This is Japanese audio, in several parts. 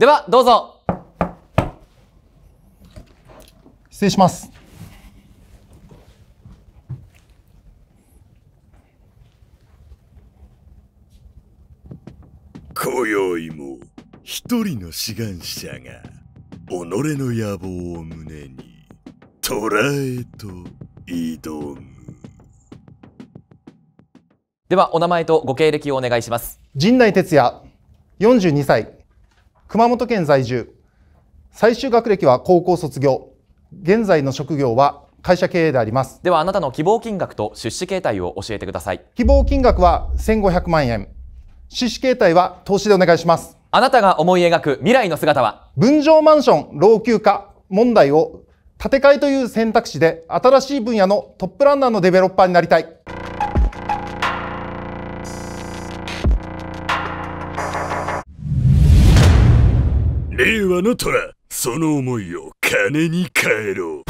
ではどうぞ失礼します今宵も一人の志願者が己の野望を胸にらえと挑むではお名前とご経歴をお願いします陣内哲也42歳熊本県在住最終学歴は高校卒業現在の職業は会社経営でありますではあなたの希望金額と出資形態を教えてください希望金額は1500万円出資形態は投資でお願いしますあなたが思い描く未来の姿は分譲マンション老朽化問題を建て替えという選択肢で新しい分野のトップランナーのデベロッパーになりたいはの虎その思いを金に変えろ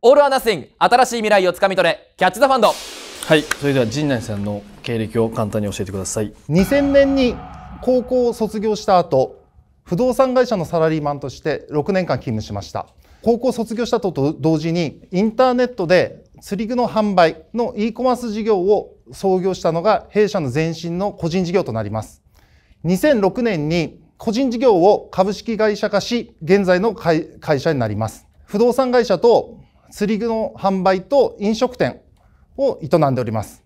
オールアナスイン新しい未来をつかみ取れキャッチ・ザ・ファンドはいそれでは陣内さんの経歴を簡単に教えてください2000年に高校を卒業した後不動産会社のサラリーマンとして6年間勤務しました高校卒業したと同時にインターネットで釣り具の販売の e コマース事業を創業したのが弊社の前身の個人事業となります2006年に個人事業を株式会社化し、現在の会社になります。不動産会社と釣り具の販売と飲食店を営んでおります。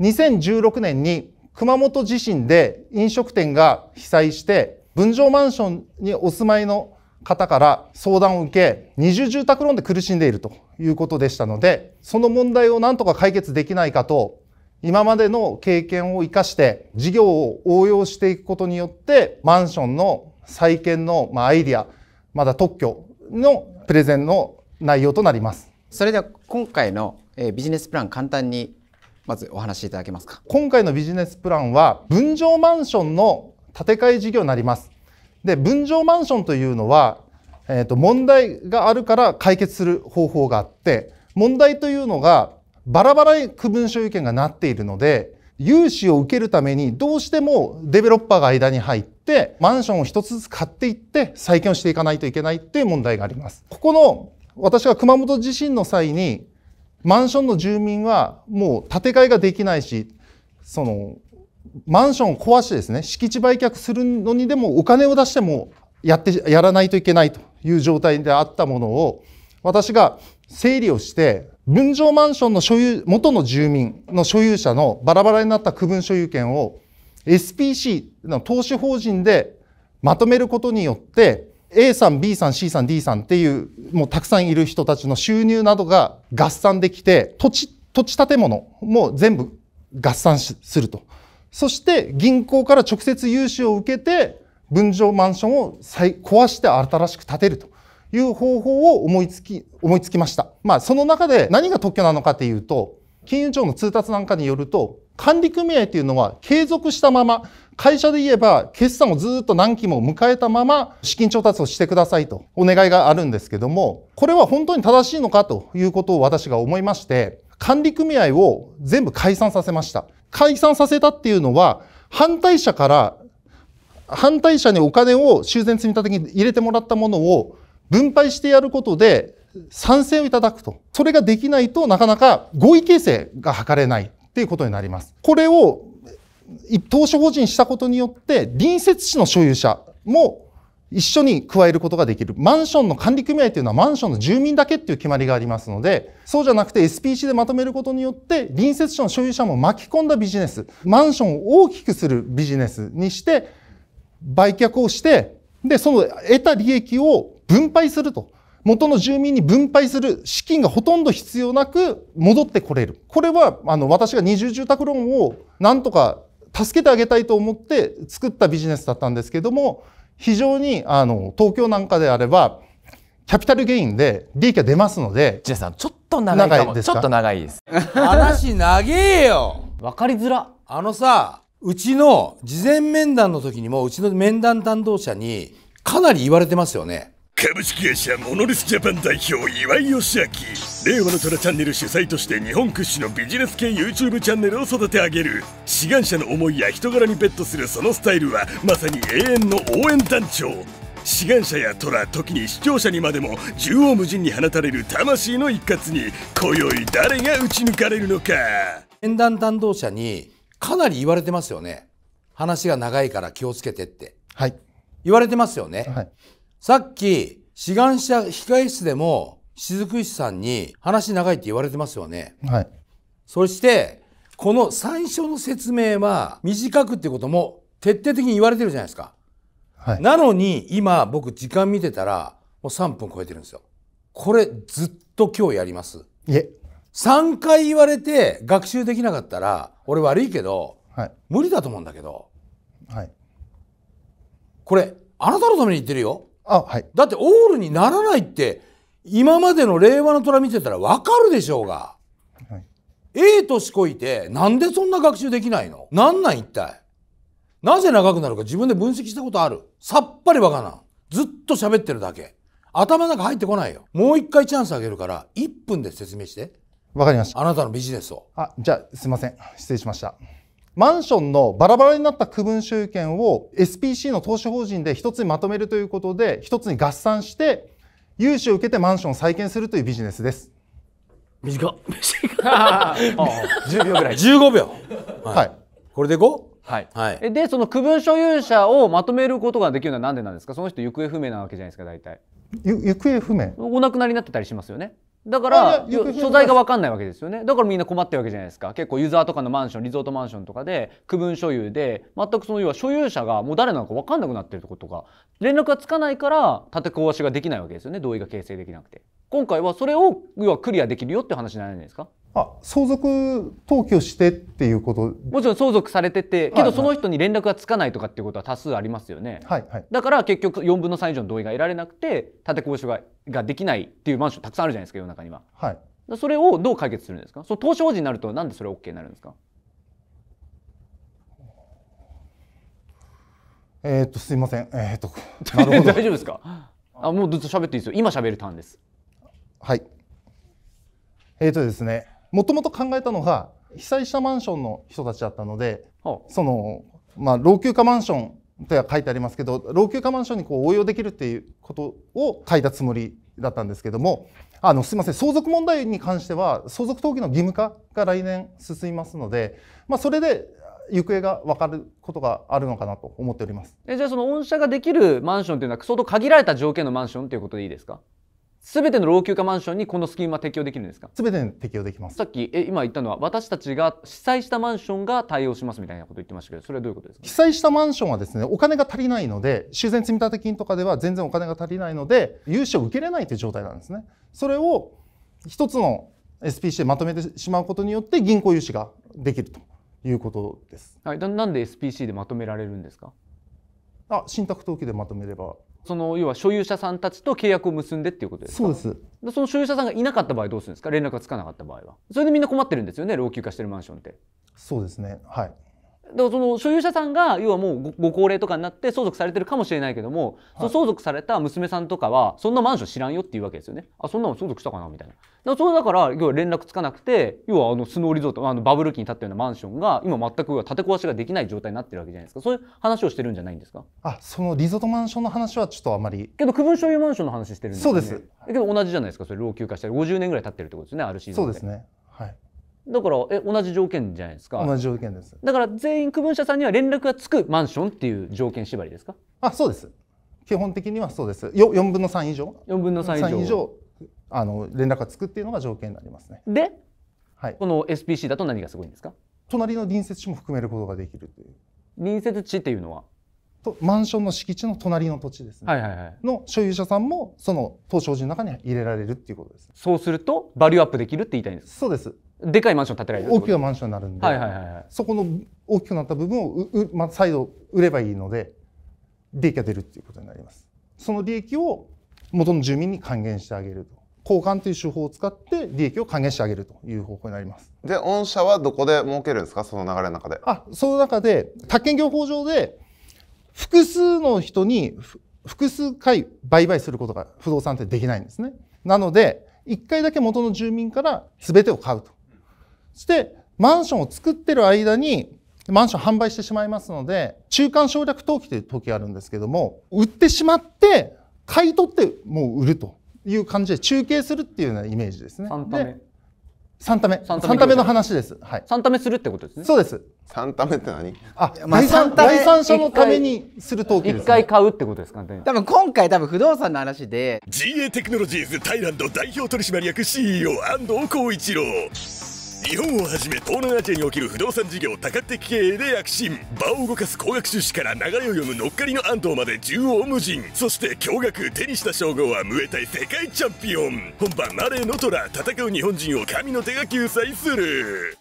2016年に熊本地震で飲食店が被災して、分譲マンションにお住まいの方から相談を受け、二重住宅ローンで苦しんでいるということでしたので、その問題をなんとか解決できないかと今までの経験を生かして事業を応用していくことによってマンションの再建のアイディアまだ特許のプレゼンの内容となりますそれでは今回のビジネスプラン簡単にまずお話しいただけますか今回のビジネスプランは分譲マンションの建て替え事業になりますで分譲マンションというのは、えー、と問題があるから解決する方法があって問題というのがバラバラに区分所有権がなっているので、融資を受けるためにどうしてもデベロッパーが間に入ってマンションを一つずつ買っていって再建をしていかないといけないっていう問題があります。ここの私が熊本地震の際にマンションの住民はもう建て替えができないし、そのマンションを壊してですね、敷地売却するのにでもお金を出してもやってやらないといけないという状態であったものを私が整理をして分譲マンションの所有元の住民の所有者のバラバラになった区分所有権を SPC の投資法人でまとめることによって A さん B さん C さん D さんっていうもうたくさんいる人たちの収入などが合算できて土地土地建物も全部合算するとそして銀行から直接融資を受けて分譲マンションを壊して新しく建てるという方法を思いつき、思いつきました。まあ、その中で何が特許なのかというと、金融庁の通達なんかによると、管理組合というのは継続したまま、会社で言えば決算をずっと何期も迎えたまま資金調達をしてくださいとお願いがあるんですけども、これは本当に正しいのかということを私が思いまして、管理組合を全部解散させました。解散させたっていうのは、反対者から、反対者にお金を修繕積立に入れてもらったものを分配してやることで賛成をいただくと。それができないとなかなか合意形成が図れないっていうことになります。これを投資法人したことによって隣接地の所有者も一緒に加えることができる。マンションの管理組合というのはマンションの住民だけっていう決まりがありますので、そうじゃなくて SPC でまとめることによって、隣接地の所有者も巻き込んだビジネス、マンションを大きくするビジネスにして、売却をして、で、その得た利益を分配すると。元の住民に分配する資金がほとんど必要なく戻ってこれる。これは、あの、私が二重住宅ローンをなんとか助けてあげたいと思って作ったビジネスだったんですけども、非常に、あの、東京なんかであれば、キャピタルゲインで利益が出ますので。ジェさん、ちょっと長いかちょっと長いです。話長えよわかりづら。あのさ、うちの事前面談の時にも、うちの面談担当者にかなり言われてますよね。株式会社モノリスジャパン代表岩井義明令和の虎チャンネル主催として日本屈指のビジネス系 YouTube チャンネルを育て上げる志願者の思いや人柄にベットするそのスタイルはまさに永遠の応援団長志願者や虎時に視聴者にまでも縦横無尽に放たれる魂の一括に今宵誰が打ち抜かれるのか演談担当者にかなり言われてますよね話が長いから気をつけてって、はい、言われてますよね、はいさっき、志願者控室でも、雫石さんに話長いって言われてますよね。はい。そして、この最初の説明は短くってことも徹底的に言われてるじゃないですか。はい。なのに、今僕時間見てたら、もう3分超えてるんですよ。これずっと今日やります。いえ。3回言われて学習できなかったら、俺悪いけど、はい、無理だと思うんだけど。はい。これ、あなたのために言ってるよ。あはいだってオールにならないって今までの令和の虎見てたら分かるでしょうが、はい、ええ年こいてなんでそんな学習できないのなんなん一体なぜ長くなるか自分で分析したことあるさっぱりわからんずっと喋ってるだけ頭の中入ってこないよもう一回チャンスあげるから1分で説明してわかりましたあなたのビジネスをあじゃあすいません失礼しましたマンションのバラバラになった区分所有権を SPC の投資法人で一つにまとめるということで一つに合算して融資を受けてマンションを再建するというビジネスです短っ短っ10 秒ぐらい15秒はい、はい、これで 5? はい、はい、でその区分所有者をまとめることができるのは何でなんですかその人行方不明なわけじゃないですか大体行方不明お亡くなりになってたりしますよねだから所在が分かんないわけですよねだからみんな困ってるわけじゃないですか結構ユーザーとかのマンションリゾートマンションとかで区分所有で全くその要は所有者がもう誰なのか分かんなくなってるってことが連絡がつかないから立て壊しができないわけですよね同意が形成できなくて今回はそれを要はクリアできるよって話じゃないですかあ相続登記をしてっていうこともちろん相続されててけどその人に連絡がつかないとかっていうことは多数ありますよね、はいはい、だから結局4分の3以上の同意が得られなくて建て交渉がができないっていうマンションたくさんあるじゃないですか世の中には、はい、それをどう解決するんですかその投資法人になるとなんでそれ OK になるんですかえー、っとすいませんえー、っと 大丈夫ですかあもうずっと喋っていいですよ今喋るターンですはいえー、っとですねもともと考えたのが被災したマンションの人たちだったので、その、まあ、老朽化マンションとは書いてありますけど老朽化マンションにこう応用できるっていうことを書いたつもりだったんですけどもあのすいません相続問題に関しては相続登記の義務化が来年進みますので、まあ、それで行方が分かることがあるのかなと思っておりますえじゃあその御社ができるマンションというのは相当限られた条件のマンションということでいいですかすべての老朽化マンションにこのスキームは適用できるんですかすべてに適用できますさっきえ今言ったのは私たちが被災したマンションが対応しますみたいなこと言ってましたけどそれはどういうことですか被災したマンションはですねお金が足りないので修繕積立金とかでは全然お金が足りないので融資を受けれないという状態なんですねそれを一つの SPC でまとめてしまうことによって銀行融資ができるということです、はい、ななんで SPC でまとめられるんですかあ信託登記でまとめればその要は所有者さんたちと契約を結んでっていうことですそうですその所有者さんがいなかった場合どうするんですか連絡がつかなかった場合はそれでみんな困ってるんですよね老朽化してるマンションってそうですねはいもその所有者さんが要はもうご高齢とかになって相続されてるかもしれないけども、はい、相続された娘さんとかはそんなマンション知らんよっていうわけですよねあそんなの相続したかなみたいなだそだから要は連絡つかなくて要はあのスノーリゾートあのバブル期に建ったようなマンションが今全く建て壊しができない状態になってるわけじゃないですかそういう話をしてるんじゃないんですかあそのリゾートマンションの話はちょっとあまりけど区分所有マンションの話してるんです、ね、そうですけど同じじゃないですかそれ老朽化して50年ぐらい経ってるってことですねあるシーズンそうですねはいだからえ同じ条件じゃないですか同じ条件ですだから全員区分者さんには連絡がつくマンションっていう条件縛りですかあそうです基本的にはそうですよ4分の3以上4分の3以上以上あの連絡がつくっていうのが条件になりますねで、はい、この SPC だと何がすごいんですか隣の隣接地も含めることができるという隣接地っていうのはとマンションの敷地の隣の土地ですね、はいはいはい、の所有者さんもその東証寺の中に入れられるっていうことです、そうするとバリューアップできるって言いたいんですそうですでかいマンション建てられる大きなマンションになるんで、はいはいはいはい、そこの大きくなった部分をうう、まあ、再度売ればいいので利益が出るっていうことになりますその利益を元の住民に還元してあげると交換という手法を使って利益を還元してあげるという方向になりますで御社はどこで儲けるんですかその流れの中であその中で宅建業法上で複数の人に複数回売買することが不動産ってできないんですねなので1回だけ元の住民から全てを買うとしてマンションを作ってる間にマンション販売してしまいますので中間省略登記という登記があるんですけども売ってしまって買い取ってもう売るという感じで中継するっていうようなイメージですね。三ため。三ためための話です。はい。三ためするってことですね。そうです。三ためって何あ、まあ、第三、第三者のためにする登記です、ね。一回買うってことですか、ね、多分今回多分不動産の話で。GA テクノロジーズタイランド代表取締役 CEO& 光一郎。日本をはじめ東南アジアにおける不動産事業多角的経営で躍進場を動かす高額出資から流れを読む乗っかりの安藤まで縦横無尽そして驚愕手にした称号はムエタイ世界チャンピオン本場マレー・ノトラ戦う日本人を神の手が救済する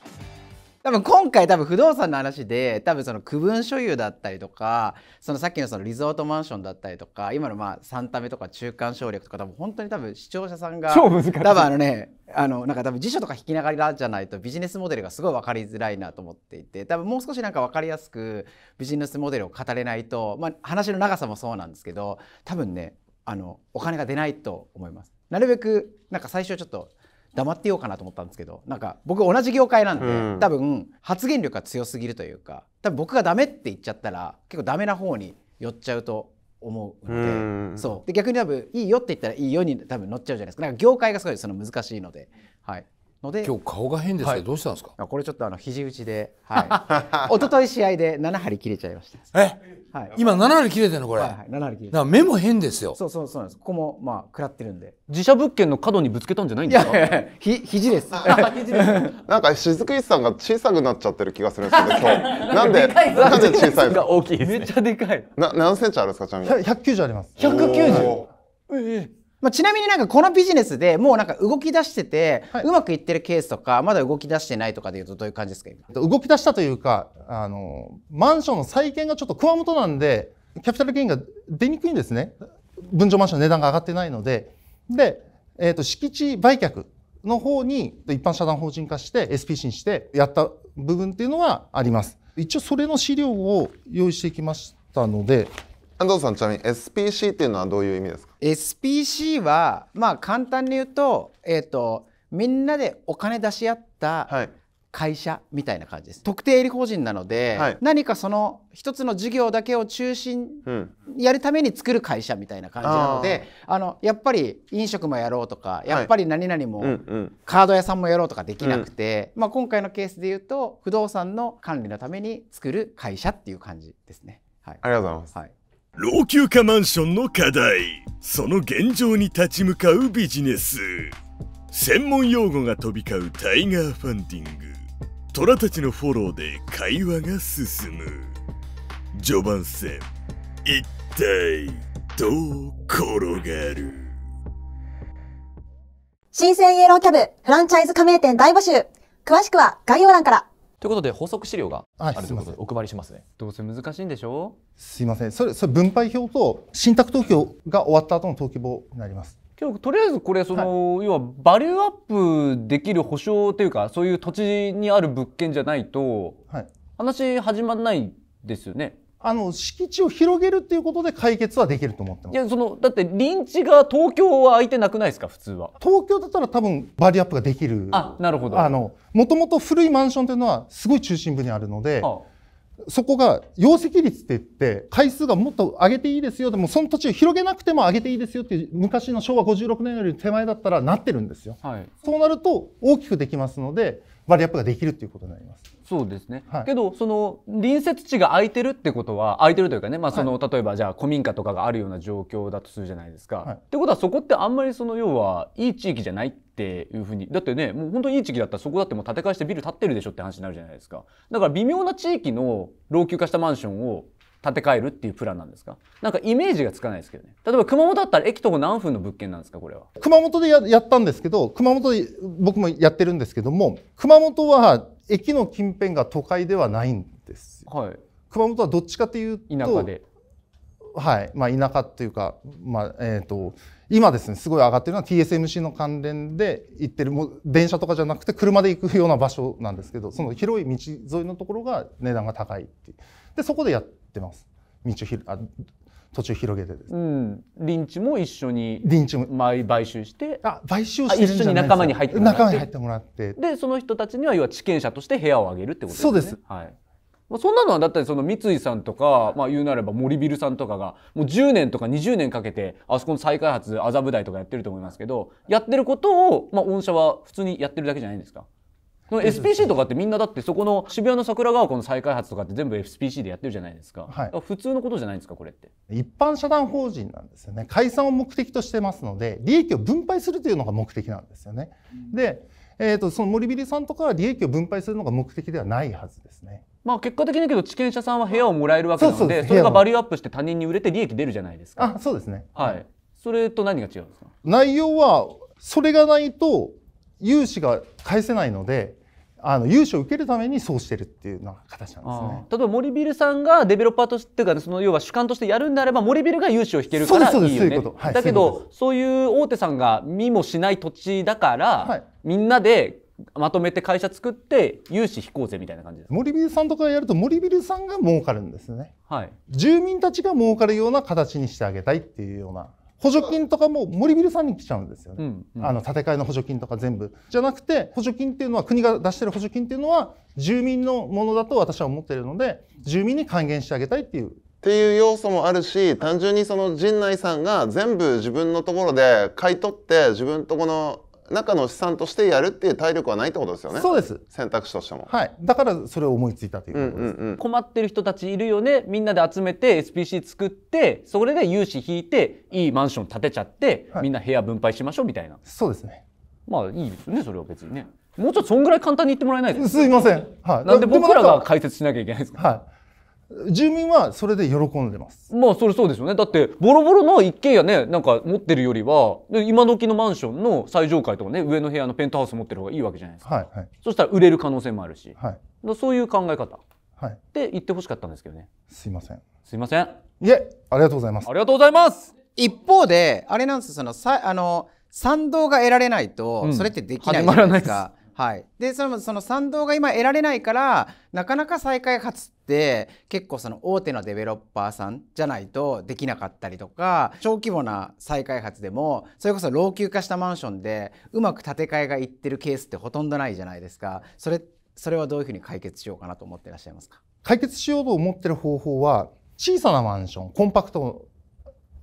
多分今回多分不動産の話で多分その区分所有だったりとかそのさっきのそのリゾートマンションだったりとか今のまあ3タメとか中間省略とか多分本当に多分視聴者さんが超難しい多分あのねあのなんか多分辞書とか引きながらじゃないとビジネスモデルがすごい分かりづらいなと思っていて多分もう少しなんか分かりやすくビジネスモデルを語れないと、まあ、話の長さもそうなんですけど多分ねあのお金が出ないと思います。なるべくなんか最初ちょっと黙ってようかなと思ったんですけどなんか僕同じ業界なんで、うん、多分発言力が強すぎるというか多分僕がダメって言っちゃったら結構ダメな方に寄っちゃうと思うのでうん、そうで逆に多分いいよって言ったらいいように多分乗っちゃうじゃないですかなんか業界がすごいその難しいので、はい、ので今日顔が変ですけど、はい、どうしたんですかこれちょっとあの肘打ちで、はい、一昨日試合で7針切れちゃいましたえ、はい、今7針切れてるのこれ、はいはい、針切れだ目も変ですよそうそうそうなんですここもまあ食らってるんで自社物件の角にぶつけたんじゃないんですかひ肘です肘です なんか雫石さんが小さくなっちゃってる気がするんですけど今日 なんでなんで小さいが大きい、めっちゃでかいな何センチあるんですかちなみに190あります190ええーまあ、ちなみになんかこのビジネスでもうなんか動き出してて、はい、うまくいってるケースとかまだ動き出してないとかでいうとどういう感じですか動き出したというかあのマンションの再建がちょっと熊本なんでキャピタルゲインが出にくいんですね分譲マンションの値段が上がってないのでで、えー、と敷地売却の方に一般社団法人化して SPC にしてやった部分っていうのはあります一応それの資料を用意してきましたので安藤さんちなみに SPC っていうのはどういう意味ですか SPC はまあ簡単に言うと,、えー、とみんなでお金出し合った会社みたいな感じです、はい、特定営利法人なので、はい、何かその一つの事業だけを中心やるために作る会社みたいな感じなので、うん、あのやっぱり飲食もやろうとかやっぱり何々も、うんカード屋さんもやろうとかできなくて、うん、まあ、今回のケースで言うと不動産の管理のために作る会社っていう感じですね。はい、ありがとうございます、はい老朽化マンションの課題その現状に立ち向かうビジネス専門用語が飛び交うタイガーファンディング虎たちのフォローで会話が進む序盤戦一体どう転がる新鮮イエローキャブフランチャイズ加盟店大募集詳しくは概要欄からということで補足資料があるということでお配りしますね。どうせ難しいんでしょう。すいません。それそれ分配表と信託投票が終わった後の登記簿になります。今日とりあえずこれその、はい、要はバリューアップできる保証というかそういう土地にある物件じゃないと、はい、話始まらないですよね。あの敷地を広げるっていうことで解決はできると思ってますいやそのだって林地が東京は空いてなくないですか普通は東京だったら多分バリアップができるあなるほどあのもともと古いマンションというのはすごい中心部にあるのでそこが容積率って言って回数がもっと上げていいですよでもその土地を広げなくても上げていいですよっていう昔の昭和56年より手前だったらなってるんですよ、はい、そうなると大きくできますのでバリアップができるっていうことになりますそうですね、はい、けどその隣接地が空いてるってことは空いてるというかね、まあその、はい、例えばじゃあ古民家とかがあるような状況だとするじゃないですか。はい、ってことはそこってあんまりその要はいい地域じゃないっていうふうにだってねもう本当にいい地域だったらそこだってもう建て替えしてビル建ってるでしょって話になるじゃないですか。だから微妙な地域の老朽化したマンションを建て替えるっていうプランなんですかなんかイメージがつかないですけどね例えば熊本だったら駅と歩何分の物件なんですかこれは熊本でやったんですけど熊本で僕もやってるんですけども熊本は駅の近辺が都会ではないんですよ、はい、熊本はどっちかというと田舎ではいまあ、田舎っていうか、まあえーと、今ですねすごい上がってるのは TSMC の関連で行ってるもう電車とかじゃなくて車で行くような場所なんですけどその広い道沿いのところが値段が高いってでそこでやってます道ひあ土地広げてです、うん、林地も一緒に林地も買収してあ買収して一緒に仲間に入ってもらってってらってでその人たちには要は地権者として部屋をあげるってことですねそうです、はいまあ、そんなのはだってその三井さんとか、まあ、言うなれば森ビルさんとかがもう10年とか20年かけてあそこの再開発麻布台とかやってると思いますけどやってることを、まあ、御社は普通にやってるだけじゃないんですかの SPC とかってみんなだってそこの渋谷の桜川湖の再開発とかって全部 SPC でやってるじゃないですか、はい、普通のことじゃないんですかこれって一般社団法人なんですよね解散を目的としてますので利益を分配するというのが目的なんですよね、うん、で、えーと、その森ビリさんとかは利益を分配するのが目的ではないはずですねまあ結果的にけど地権者さんは部屋をもらえるわけなのでそれがバリューアップして他人に売れて利益出るじゃないですかあそうですねはいそれと何が違うんですか内容はそれがないと融資が返せないのであの融資を受けるためにそうしてるっていうよう形なんですね。例えば森ビルさんがデベロッパーとしてかその要は主観としてやるんであれば森ビルが融資を引けるからいいよね。はい、だけどそういう大手さんが見もしない土地だから、はい、みんなでまとめて会社作って融資引こうぜみたいな感じです森ビルさんとかやると森ビルさんが儲かるんですね、はい、住民たちが儲かるような形にしてあげたいっていうような補助金とかも森ビルさんに来ちゃうんですよね、うんうん、あの建て替えの補助金とか全部じゃなくて補助金っていうのは国が出してる補助金っていうのは住民のものだと私は思ってるので住民に還元してあげたいっていうっていう要素もあるし単純にその陣内さんが全部自分のところで買い取って自分とこの中の資産としてやるっていう体力はないってことですよねそうです選択肢としてもはいだからそれを思いついたということです、うんうんうん、困ってる人たちいるよねみんなで集めて SPC 作ってそれで融資引いていいマンション建てちゃって、はい、みんな部屋分配しましょうみたいなそうですねまあいいですねそれは別にねもうちょっとそんぐらい簡単に言ってもらえないですすいません、はい、なんで僕らが解説しなきゃいけないですか、はい住民はそれで喜んでますまあそれそうですよねだってボロボロの一軒家ねなんか持ってるよりは今時のマンションの最上階とかね上の部屋のペントハウス持ってる方がいいわけじゃないですか、はいはい、そしたら売れる可能性もあるし、はい、そういう考え方はい、で言ってほしかったんですけどねすいませんすいませんいえありがとうございますありがとうございます一方であれなんですそのさあの賛同が得られないと、うん、それってできないじゃないですかはい、でそのその賛同が今得られないからなかなか再開発って結構その大手のデベロッパーさんじゃないとできなかったりとか小規模な再開発でもそれこそ老朽化したマンションでうまく建て替えがいってるケースってほとんどないじゃないですかそれそれはどういうふうに解決しようかなと思ってらっしゃいますか解決しようと思ってる方法は小さなマンションコンパクト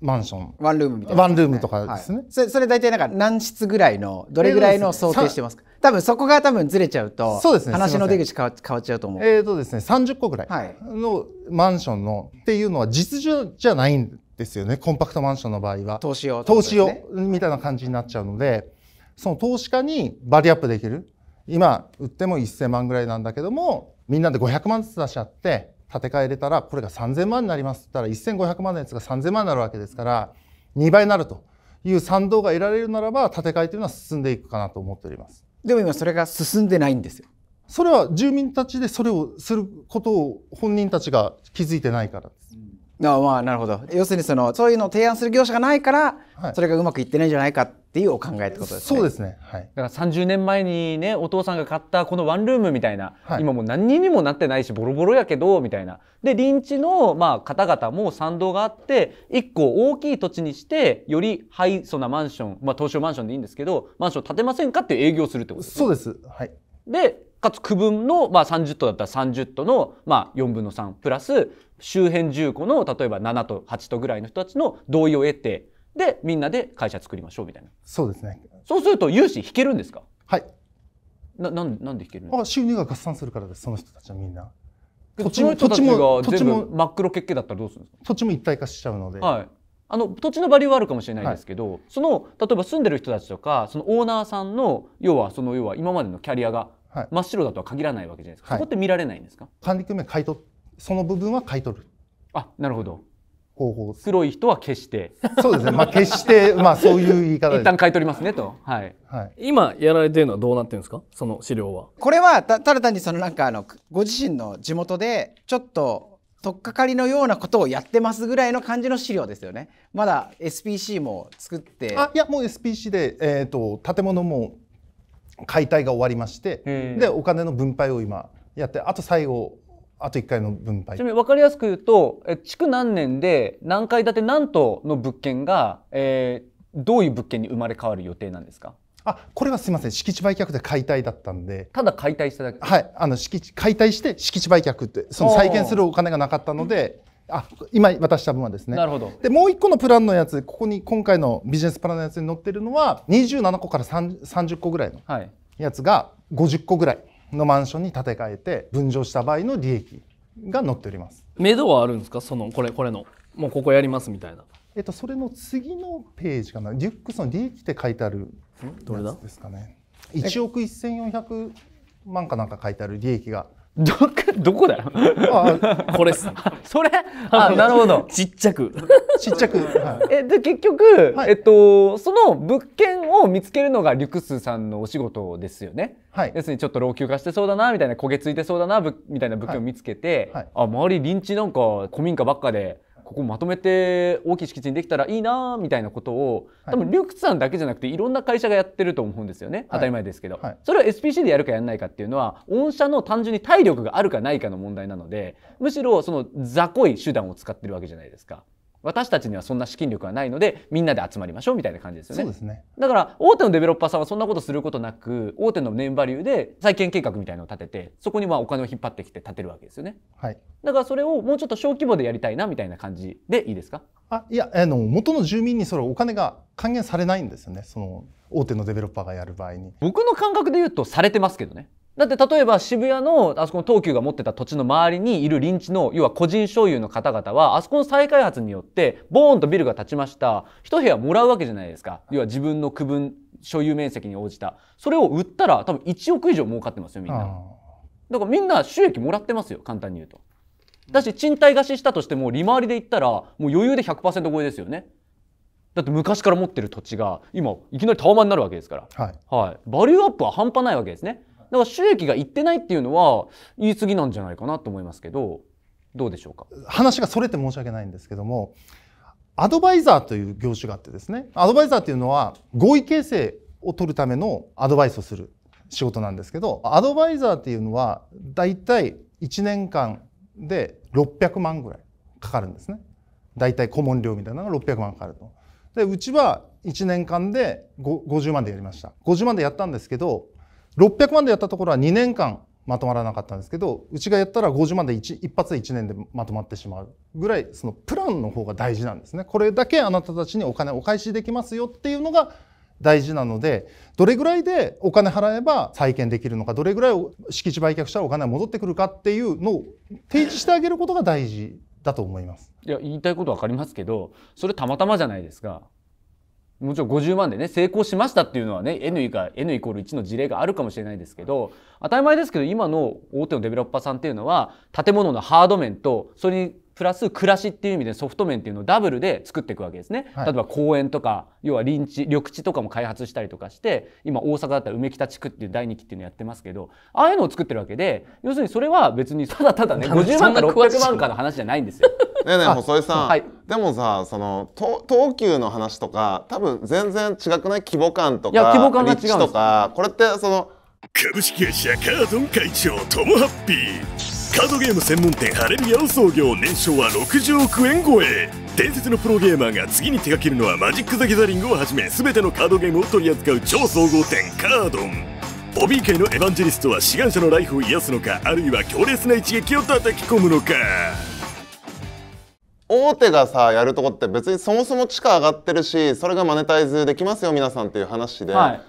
マンション。ワンルームみたいな、ね、ワンルームとかですね。はい、それ、それ大体なんか何室ぐらいの、どれぐらいの想定してますか多分そこが多分ずれちゃうとそうです、ね、話の出口変わ変わっちゃうと思う。えっ、ー、とですね30個ぐらいのマンションの、っていうのは実情じゃないんですよねコンパクトマンションの場合は。投資用、ね、投資を、みたいな感じになっちゃうのでその投資家にバリアップできる今売っても1000万ぐらいなんだけどもみんなで500万ずつ出しちゃって建て替えれたらこれが3000万になりますって言ったら1500万のやつが3000万になるわけですから2倍になるという賛同が得られるならば建て替えというのは進んでいくかなと思っております。でも今それが進んでないんですよ。それは住民たちでそれをすることを本人たちが気づいてないからです。あまあなるほど要するにそのそういうのを提案する業者がないから、はい、それがうまくいってないんじゃないかっていうお考えってことですねそうですね、はい、だから30年前にねお父さんが買ったこのワンルームみたいな、はい、今もう何にもなってないしボロボロやけどみたいなで臨地の、まあ、方々も賛同があって1個大きい土地にしてよりハイソなマンションまあ東証マンションでいいんですけどマンション建てませんかって営業するってことです、ね、そうですはいでかつ区分の、まあ、30棟だったら30棟の、まあ、4分の3プラス周辺住戸の例えば7と8とぐらいの人たちの同意を得てでみんなで会社作りましょうみたいなそうですねそうすると融資引けるんですかはいななんなんで引けるんですかあ収入が合算するからですその人たちはみんな土地も土地も土地も真っ黒血系だったらどうするんですか土地も一体化しちゃうので、はい、あの土地のバリューはあるかもしれないですけど、はい、その例えば住んでる人たちとかそのオーナーさんの要はその要は今までのキャリアが真っ白だとは限らないわけじゃないですか、はい、そこって見られないんですか管理組合買い取っその部分は買い取るあなるほど方法黒い人は消してそうですねまあ消してまあそういう言い方で一旦買い取りますねとはい、はい、今やられてるのはどうなってるんですかその資料はこれはただ単にそのなんかあのご自身の地元でちょっととっかかりのようなことをやってますぐらいの感じの資料ですよねまだ SPC も作ってあいやもう SPC で、えーと建物も解体が終わりましてでお金の分配を今やってあと最後あと1回の分配ちなみに分かりやすく言うと築何年で何階建て何棟の物件が、えー、どういう物件に生まれ変わる予定なんですかあこれはすみません敷地売却で解体だったんでただ解体しただけはいあの敷地解体して敷地売却ってその再建するお金がなかったのであ今渡した分はですねなるほどでもう一個のプランのやつここに今回のビジネスプランのやつに載ってるのは27個から30個ぐらいのやつが50個ぐらいのマンションに建て替えて分譲した場合の利益が載っております目処はあるんですかそのこれこれのもうここやりますみたいなえっとそれの次のページかなリュックスの利益って書いてあるどれだですかね1億1400万かなんか書いてある利益がどどこだよ。これっす。それあなるほど。ちっちゃく。ちっちゃく。はい、えで結局、はい、えっとその物件を見つけるのがリュクスさんのお仕事ですよね。はい。要するにちょっと老朽化してそうだなみたいな焦げついてそうだなみたいな物件を見つけて、はい、あ周り臨地なんか古民家ばっかで。ここまとめて大きい敷地にできたらいいなみたいなことを多分リュックさんだけじゃなくていろんな会社がやってると思うんですよね、当たり前ですけど、はい、それは SPC でやるかやらないかっていうのは御社の単純に体力があるかないかの問題なのでむしろその雑魚い手段を使ってるわけじゃないですか。私たちにはそんな資金力はないのでみんなで集まりましょうみたいな感じですよね。ねだから大手のデベロッパーさんはそんなことすることなく大手のムバリューで再建計画みたいのを立ててそこにまあお金を引っ張ってきて立てるわけですよね。はい、だからそれをもうちょっと小規模でやりたいなみたいな感じでいいですかあいやあの元の住民にそれお金が還元されないんですよねその大手のデベロッパーがやる場合に僕の感覚で言うとされてますけどねだって例えば渋谷のあそこの東急が持ってた土地の周りにいる臨地の要は個人所有の方々はあそこの再開発によってボーンとビルが建ちました一部屋もらうわけじゃないですか要は自分の区分所有面積に応じたそれを売ったら多分1億以上儲かってますよみんなだからみんな収益もらってますよ簡単に言うとだし賃貸貸ししたとしても利回りで言ったらもう余裕で100%超えですよねだって昔から持ってる土地が今いきなりタワマンになるわけですから、はい、はい、バリューアップは半端ないわけですねだから収益がいってないっていうのは言い過ぎなんじゃないかなと思いますけどどうでしょうか話がそれて申し訳ないんですけどもアドバイザーという業種があってですねアドバイザーというのは合意形成を取るためのアドバイスをする仕事なんですけどアドバイザーっていうのはだいたい1年間で600万ぐらいかかるんですねだいたい顧問料みたいなのが600万かかるとでうちは1年間で50万でやりました50万でやったんですけど600万でやったところは2年間まとまらなかったんですけどうちがやったら50万で 1, 一発で1年でまとまってしまうぐらいそのプランの方が大事なんですねこれだけあなたたちにお金お返しできますよっていうのが大事なのでどれぐらいでお金払えば再建できるのかどれぐらい敷地売却したらお金が戻ってくるかっていうのを提示してあげることが大事だと思いますいや言いたいこと分かりますけどそれたまたまじゃないですかもちろん50万でね成功しましたっていうのはね N 以下 N イコール1の事例があるかもしれないですけど当たり前ですけど今の大手のデベロッパーさんっていうのは建物のハード面とそれにプラス暮らしっていう意味でソフト面っていうのをダブルで作っていくわけですね、はい、例えば公園とか要は林地緑地とかも開発したりとかして今大阪だったら梅北地区っていう第2期っていうのやってますけどああいうのを作ってるわけで要するにそれは別にただただね50 万か600万かの話じゃないんですよ。ねえねえ細井さん、はい、でもさその東急の話とか多分全然違くない規模感とかいや規模感が違うとかこれってその株式会社カードン会長ともハッピーカードゲーム専門店ハレルヤオ創業年商は60億円超え伝説のプロゲーマーが次に手掛けるのはマジック・ザ・ギャザリングをはじめ全てのカードゲームを取り扱う超総合店カードンボビー界のエヴァンジェリストは志願者のライフを癒すのかあるいは強烈な一撃を叩き込むのか大手がさやるとこって別にそもそも地価上がってるしそれがマネタイズできますよ皆さんっていう話で、はい、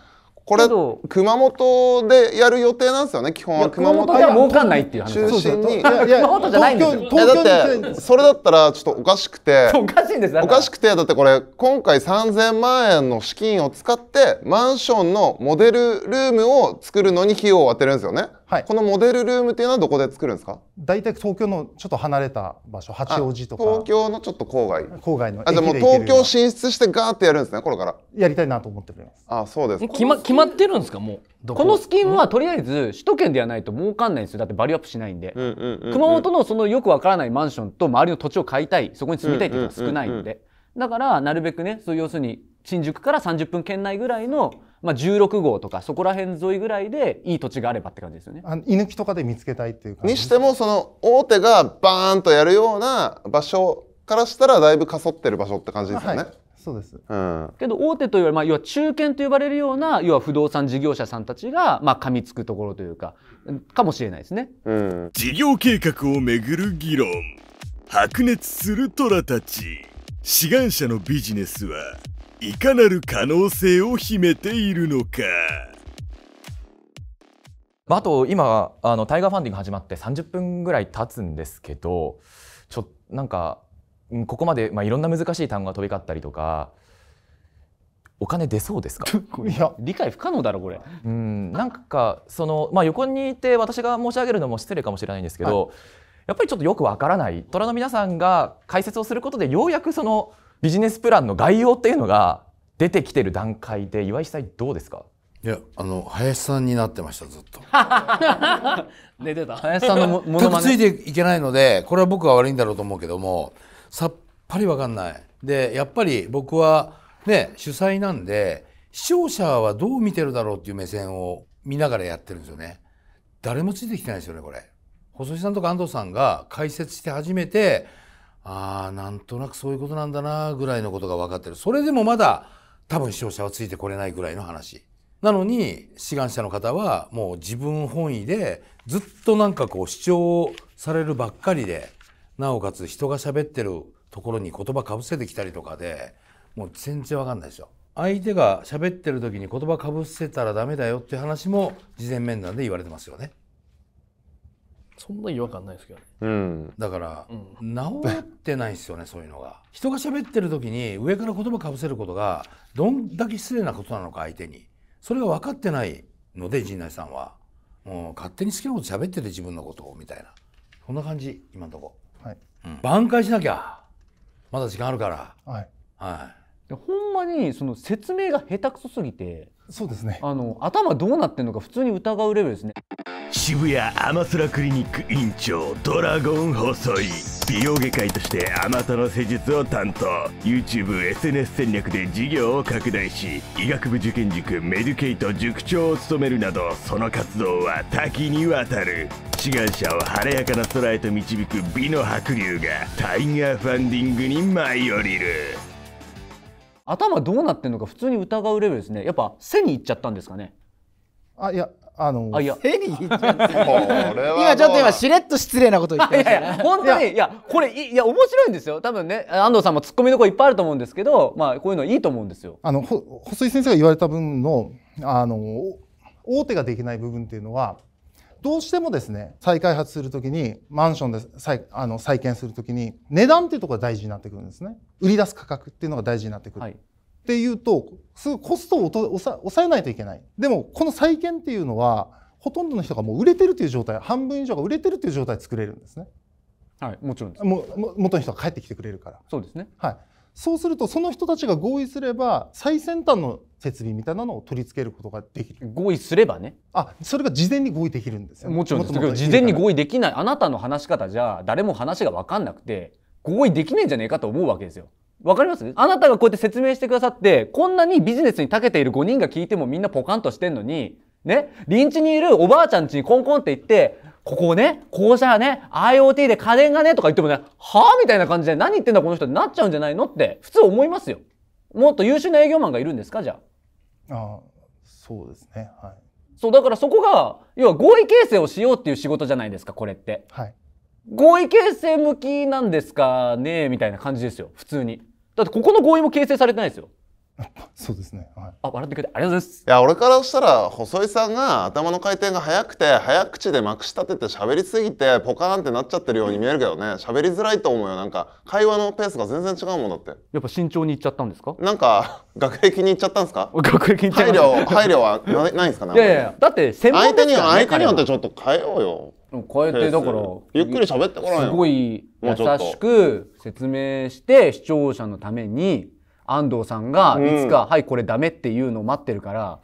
これ熊本でやる予定なんですよね基本は熊本で儲かんないっていう話中心に熊本じゃないんですよだってそれだったらちょっとおかしくておかしいんですおかしくてだってこれ今回3000万円の資金を使ってマンションのモデルルームを作るのに費用を当てるんですよねはい、このモデルルームっていうのはどこで作るんですか大体東京のちょっと離れた場所八王子とか東京のちょっと郊外郊外のあじも東京進出してガーってやるんですねこれからやりたいなと思ってるあそうです決ま決まってるんですかもうこのスキームはとりあえず首都圏ではないと儲かんないんですよだってバリューアップしないんで、うんうんうんうん、熊本のそのよくわからないマンションと周りの土地を買いたいそこに住みたいっていうのは少ないので、うんうんうんうんだからなるべくねそう要するに新宿から30分圏内ぐらいの、まあ、16号とかそこら辺沿いぐらいでいい土地があればって感じですよね。あ居抜きとかで見つけたいっていうにしてもその大手がバーンとやるような場所からしたらだいぶかそってる場所って感じですよね。はいそうです、うん、けど大手というより、まあ、要は中堅と呼ばれるような要は不動産事業者さんたちが、まあ、噛みつくところというかかもしれないですね、うん、事業計画をめぐる議論白熱する虎たち志願者のビジネスはいかなる可能性を秘めているのか。あと今あのタイガーファンディング始まって30分ぐらい経つんですけどちょなんかここまで、まあ、いろんな難しい単語が飛び交ったりとかお金出そうですか いや理解不可能だろこれうんなんかその、まあ、横にいて私が申し上げるのも失礼かもしれないんですけど、はい、やっぱりちょっとよくわからない虎の皆さんが解説をすることでようやくその「ビジネスプランの概要っていうのが出てきてる段階で岩井さんどうですかいやあの林さんになってましたずっと 寝てた林さんのももまねついていけないのでこれは僕は悪いんだろうと思うけどもさっぱり分かんないでやっぱり僕はね主催なんで視聴者はどう見てるだろうっていう目線を見ながらやってるんですよね誰もついてきてないですよねこれ細井さんとか安藤さんが解説して初めてああなんとなくそういうことなんだなぐらいのことが分かってるそれでもまだ多分視聴者はついてこれないぐらいの話なのに志願者の方はもう自分本位でずっとなんかこう主張されるばっかりでなおかつ人が喋ってるところに言葉かぶせてきたりとかでもう全然わかんないですよ。相手が喋ってる時に言葉かぶせたらダメだよっていう話も事前面談で言われてますよね。そんな違和感ないですけどね、うん、だから、うん、治ってないですよねそういうのが人が喋ってる時に上から言葉かぶせることがどんだけ失礼なことなのか相手にそれが分かってないので陣内さんはもう勝手に好きなこと喋ってて自分のことをみたいなそんな感じ今のとこ、はいうん、挽回しなきゃまだ時間あるからはい、はい、ほんまにその説明が下手くそすぎてそうですねあの頭どうなってんのか普通に疑うレベルですね渋谷アマスラクリニック院長ドラゴン細井美容外科医としてあまたの施術を担当 YouTubeSNS 戦略で事業を拡大し医学部受験塾メデュケイト塾長を務めるなどその活動は多岐にわたる志願者を晴れやかな空へと導く美の白龍がタイガーファンディングに舞い降りる頭どうなってんのか普通に疑うレベルですねやっぱ背にいっちゃったんですかねあいやあのあいや背にいっちゃった 今ちょっと今しれっと失礼なこと言ってましたねいやいや本当にいやこれいや面白いんですよ多分ね安藤さんもツッコミのこいっぱいあると思うんですけどまあこういうのいいと思うんですよあのほ細井先生が言われた分のあの大手ができない部分っていうのはどうしてもですね再開発するときにマンションで再あの再建するときに値段っていうところが大事になってくるんですね売り出す価格っていうのが大事になってくる、はい、っていうとすぐコストを抑えないといけないでもこの再建っていうのはほとんどの人がもう売れてるという状態半分以上が売れてるという状態作れるんですねはいもちろんですもも元の人が帰ってきてくれるからそうですねはいそうするとその人たちが合意すれば最先端の設備みたいなのを取り付けることができる合意すればねあそれが事前に合意できるんですよ、ね、もちろんですけど事前に合意できないあなたの話し方じゃ誰も話が分かんなくて合意できないんじゃねえかと思うわけですよわかりますあなたがこうやって説明してくださってこんなにビジネスに長けている5人が聞いてもみんなポカンとしてんのにね、臨地にいるおばあちゃんちにコンコンって言って、ここね、こうしたらね、IoT で家電がねとか言ってもね、はぁみたいな感じで何言ってんだこの人ってなっちゃうんじゃないのって普通思いますよ。もっと優秀な営業マンがいるんですかじゃあ。ああ、そうですね。はい。そう、だからそこが、要は合意形成をしようっていう仕事じゃないですか、これって。はい。合意形成向きなんですかねみたいな感じですよ、普通に。だってここの合意も形成されてないですよ。そうですね、はい、あ笑ってくれてありがとうございますいや俺からしたら細井さんが頭の回転が速くて早口でまくし立てて喋りすぎてポカンってなっちゃってるように見えるけどね喋りづらいと思うよなんか会話のペースが全然違うもんだってやっぱ慎重にいっちゃったんですかなんか 学歴にいっちゃったんですか 学歴に配慮配慮はなないんですかねいやいやだって専門、ね、相手に相手によってちょっと変えようよ変えてだからゆっくり喋ってこないすごい優しく説明して視聴者のために安藤さんがいつか、うん、はいこれダメっていうのを待ってるから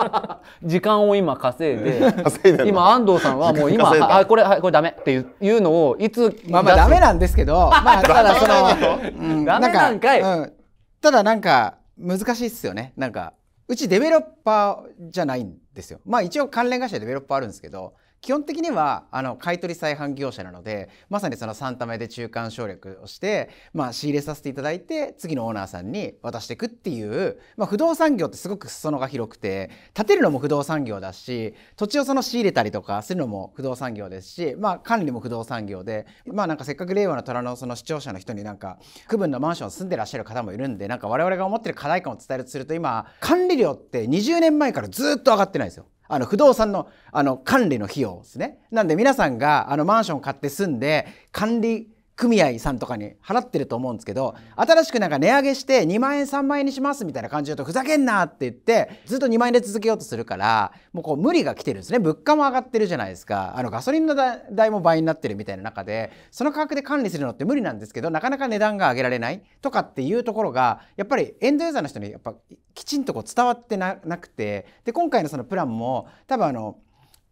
時間を今稼いで 今安藤さんはもう今 あこれはいこれダメっていうのをいつまあまあダメなんですけどまあただその、うん、ダメなんかい、うん、ただなんか難しいっすよねなんかうちデベロッパーじゃないんですよまあ一応関連会社でデベロッパーあるんですけど基本的にはあの買取再販業者なのでまさにその3ためで中間省略をして、まあ、仕入れさせていただいて次のオーナーさんに渡していくっていう、まあ、不動産業ってすごく裾野が広くて建てるのも不動産業だし土地をその仕入れたりとかするのも不動産業ですし、まあ、管理も不動産業で、まあ、なんかせっかく令和の虎のその視聴者の人になんか区分のマンション住んでらっしゃる方もいるんでなんか我々が思ってる課題感を伝えるとすると今管理料って20年前からずっと上がってないんですよ。あの不動産のあの管理の費用ですね。なんで皆さんがあのマンションを買って住んで管理組合さんとかに払ってると思うんですけど新しくなんか値上げして2万円3万円にしますみたいな感じだとふざけんなって言ってずっと2万円で続けようとするからもうこう無理が来てるんですね物価も上がってるじゃないですかあのガソリンの代も倍になってるみたいな中でその価格で管理するのって無理なんですけどなかなか値段が上げられないとかっていうところがやっぱりエンドユーザーの人にやっぱきちんとこう伝わってなくてで今回のそのプランも多分あの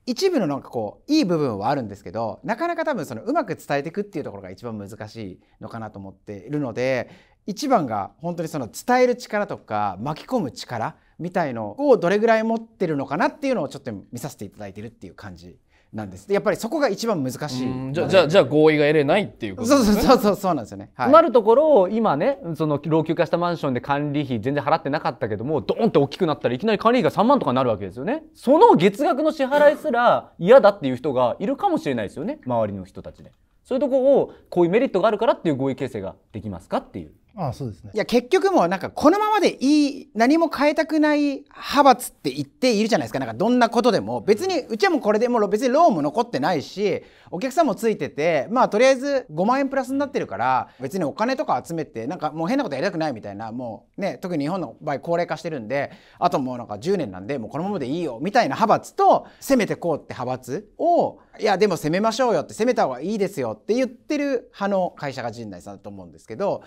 一部のなんかこういい部分はあるんですけどなかなか多分そのうまく伝えていくっていうところが一番難しいのかなと思っているので一番が本当にその伝える力とか巻き込む力みたいのをどれぐらい持ってるのかなっていうのをちょっと見させていただいてるっていう感じなんですやっぱりそこが一番難しい、じゃあじゃあ合意が得れないっていうことですねそうそうそうそうなんですよね、はい、なるところ今ねその老朽化したマンションで管理費全然払ってなかったけどもドーンって大きくなったらいきなり管理費が3万とかになるわけですよねその月額の支払いすら嫌だっていう人がいるかもしれないですよね周りの人たちでそういうとこをこういうメリットがあるからっていう合意形成ができますかっていうああそうですねいや結局もうなんかこのままでいい何も変えたくない派閥って言っているじゃないですかなんかどんなことでも別にうちはもうこれでもう別にローンも残ってないしお客さんもついててまあとりあえず5万円プラスになってるから別にお金とか集めてなんかもう変なことやりたくないみたいなもうね特に日本の場合高齢化してるんであともうなんか10年なんでもうこのままでいいよみたいな派閥と攻めてこうって派閥をいやでも攻めましょうよって攻めた方がいいですよって言ってる派の会社が陣内さんだと思うんですけど